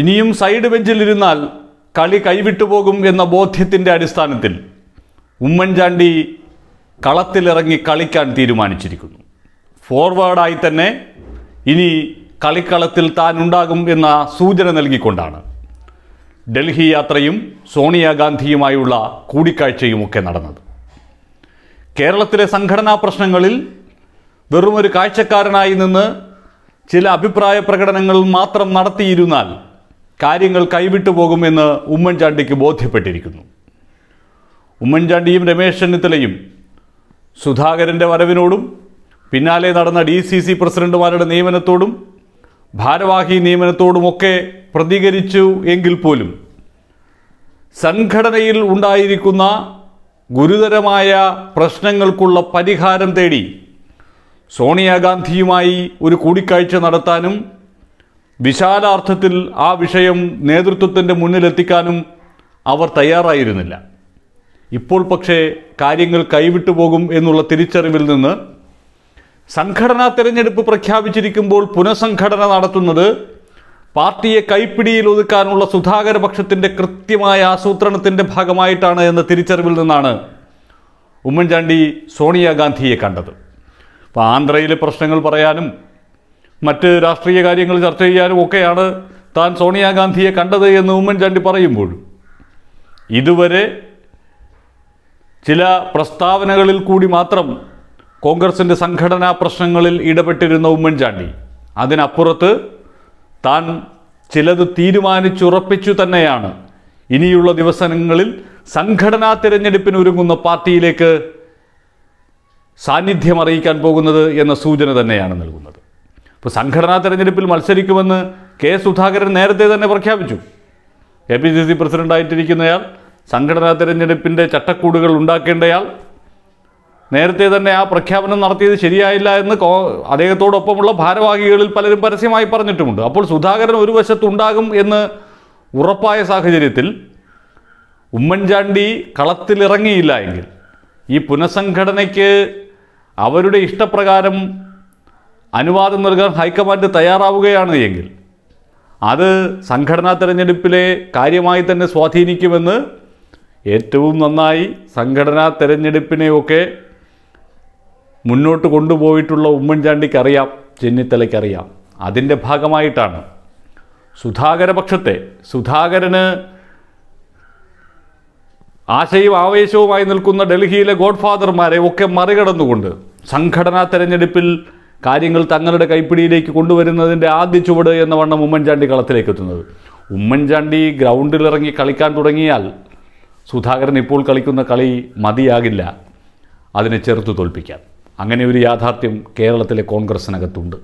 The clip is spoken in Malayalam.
ഇനിയും സൈഡ് ബെഞ്ചിലിരുന്നാൽ കളി കൈവിട്ടുപോകും എന്ന ബോധ്യത്തിൻ്റെ അടിസ്ഥാനത്തിൽ ഉമ്മൻചാണ്ടി കളത്തിലിറങ്ങി കളിക്കാൻ തീരുമാനിച്ചിരിക്കുന്നു ഫോർവേഡായി തന്നെ ഇനി കളിക്കളത്തിൽ താൻ ഉണ്ടാകും എന്ന സൂചന നൽകിക്കൊണ്ടാണ് ഡൽഹി യാത്രയും സോണിയാഗാന്ധിയുമായുള്ള ഒക്കെ നടന്നത് കേരളത്തിലെ സംഘടനാ പ്രശ്നങ്ങളിൽ വെറുമൊരു കാഴ്ചക്കാരനായി നിന്ന് ചില അഭിപ്രായ പ്രകടനങ്ങൾ മാത്രം നടത്തിയിരുന്നാൽ കാര്യങ്ങൾ കൈവിട്ടു പോകുമെന്ന് ഉമ്മൻചാണ്ടിക്ക് ബോധ്യപ്പെട്ടിരിക്കുന്നു ഉമ്മൻചാണ്ടിയും രമേശ് ചെന്നിത്തലയും സുധാകരൻ്റെ വരവിനോടും പിന്നാലെ നടന്ന ഡി സി സി പ്രസിഡന്റുമാരുടെ നിയമനത്തോടും ഭാരവാഹി നിയമനത്തോടുമൊക്കെ പ്രതികരിച്ചു എങ്കിൽ പോലും സംഘടനയിൽ ഉണ്ടായിരിക്കുന്ന ഗുരുതരമായ പ്രശ്നങ്ങൾക്കുള്ള പരിഹാരം തേടി സോണിയാഗാന്ധിയുമായി ഒരു കൂടിക്കാഴ്ച നടത്താനും വിശാലാർത്ഥത്തിൽ ആ വിഷയം നേതൃത്വത്തിൻ്റെ മുന്നിലെത്തിക്കാനും അവർ തയ്യാറായിരുന്നില്ല ഇപ്പോൾ പക്ഷേ കാര്യങ്ങൾ കൈവിട്ടു പോകും എന്നുള്ള തിരിച്ചറിവിൽ നിന്ന് സംഘടനാ തിരഞ്ഞെടുപ്പ് പ്രഖ്യാപിച്ചിരിക്കുമ്പോൾ പുനഃസംഘടന നടത്തുന്നത് പാർട്ടിയെ കൈപ്പിടിയിൽ ഒതുക്കാനുള്ള സുധാകര പക്ഷത്തിൻ്റെ കൃത്യമായ ആസൂത്രണത്തിൻ്റെ ഭാഗമായിട്ടാണ് എന്ന തിരിച്ചറിവിൽ നിന്നാണ് ഉമ്മൻചാണ്ടി സോണിയാഗാന്ധിയെ കണ്ടത് അപ്പോൾ ആന്ധ്രയിലെ പ്രശ്നങ്ങൾ പറയാനും മറ്റ് രാഷ്ട്രീയ കാര്യങ്ങൾ ചർച്ച ചെയ്യാനും ഒക്കെയാണ് താൻ സോണിയാഗാന്ധിയെ കണ്ടത് എന്ന് ഉമ്മൻചാണ്ടി പറയുമ്പോഴും ഇതുവരെ ചില പ്രസ്താവനകളിൽ കൂടി മാത്രം കോൺഗ്രസിൻ്റെ സംഘടനാ പ്രശ്നങ്ങളിൽ ഇടപെട്ടിരുന്ന ഉമ്മൻചാണ്ടി അതിനപ്പുറത്ത് താൻ ചിലത് തീരുമാനിച്ചുറപ്പിച്ചു തന്നെയാണ് ഇനിയുള്ള ദിവസങ്ങളിൽ സംഘടനാ തിരഞ്ഞെടുപ്പിനൊരുങ്ങുന്ന ഒരുങ്ങുന്ന പാർട്ടിയിലേക്ക് സാന്നിധ്യം അറിയിക്കാൻ പോകുന്നത് എന്ന സൂചന തന്നെയാണ് നൽകുന്നത് ഇപ്പോൾ സംഘടനാ തെരഞ്ഞെടുപ്പിൽ മത്സരിക്കുമെന്ന് കെ സുധാകരൻ നേരത്തെ തന്നെ പ്രഖ്യാപിച്ചു എ പി സി സി പ്രസിഡൻ്റായിട്ടിരിക്കുന്നയാൾ സംഘടനാ തെരഞ്ഞെടുപ്പിൻ്റെ ചട്ടക്കൂടുകൾ ഉണ്ടാക്കേണ്ടയാൾ നേരത്തെ തന്നെ ആ പ്രഖ്യാപനം നടത്തിയത് ശരിയായില്ല എന്ന് കോ അദ്ദേഹത്തോടൊപ്പമുള്ള ഭാരവാഹികളിൽ പലരും പരസ്യമായി പറഞ്ഞിട്ടുമുണ്ട് അപ്പോൾ സുധാകരൻ ഒരു വശത്തുണ്ടാകും എന്ന് ഉറപ്പായ സാഹചര്യത്തിൽ ഉമ്മൻചാണ്ടി കളത്തിലിറങ്ങിയില്ല എങ്കിൽ ഈ പുനഃസംഘടനയ്ക്ക് അവരുടെ ഇഷ്ടപ്രകാരം അനുവാദം നൽകാൻ ഹൈക്കമാൻഡ് തയ്യാറാവുകയാണ് എങ്കിൽ അത് സംഘടനാ തെരഞ്ഞെടുപ്പിലെ കാര്യമായി തന്നെ സ്വാധീനിക്കുമെന്ന് ഏറ്റവും നന്നായി സംഘടനാ തെരഞ്ഞെടുപ്പിനെയൊക്കെ മുന്നോട്ട് കൊണ്ടുപോയിട്ടുള്ള ഉമ്മൻചാണ്ടിക്കറിയാം ചെന്നിത്തലയ്ക്കറിയാം അതിൻ്റെ ഭാഗമായിട്ടാണ് സുധാകരപക്ഷത്തെ സുധാകരന് ആശയും ആവേശവുമായി നിൽക്കുന്ന ഡൽഹിയിലെ ഗോഡ്ഫാദർമാരെ ഒക്കെ മറികടന്നുകൊണ്ട് സംഘടനാ തെരഞ്ഞെടുപ്പിൽ കാര്യങ്ങൾ തങ്ങളുടെ കൈപ്പിടിയിലേക്ക് കൊണ്ടുവരുന്നതിൻ്റെ ആദ്യ ചുവട് എന്ന വണ്ണം ഉമ്മൻചാണ്ടി കളത്തിലേക്ക് എത്തുന്നത് ഉമ്മൻചാണ്ടി ഗ്രൗണ്ടിലിറങ്ങി കളിക്കാൻ തുടങ്ങിയാൽ സുധാകരൻ ഇപ്പോൾ കളിക്കുന്ന കളി മതിയാകില്ല അതിനെ ചെറുത്തു തോൽപ്പിക്കാൻ അങ്ങനെ ഒരു യാഥാർത്ഥ്യം കേരളത്തിലെ കോൺഗ്രസിനകത്തുണ്ട്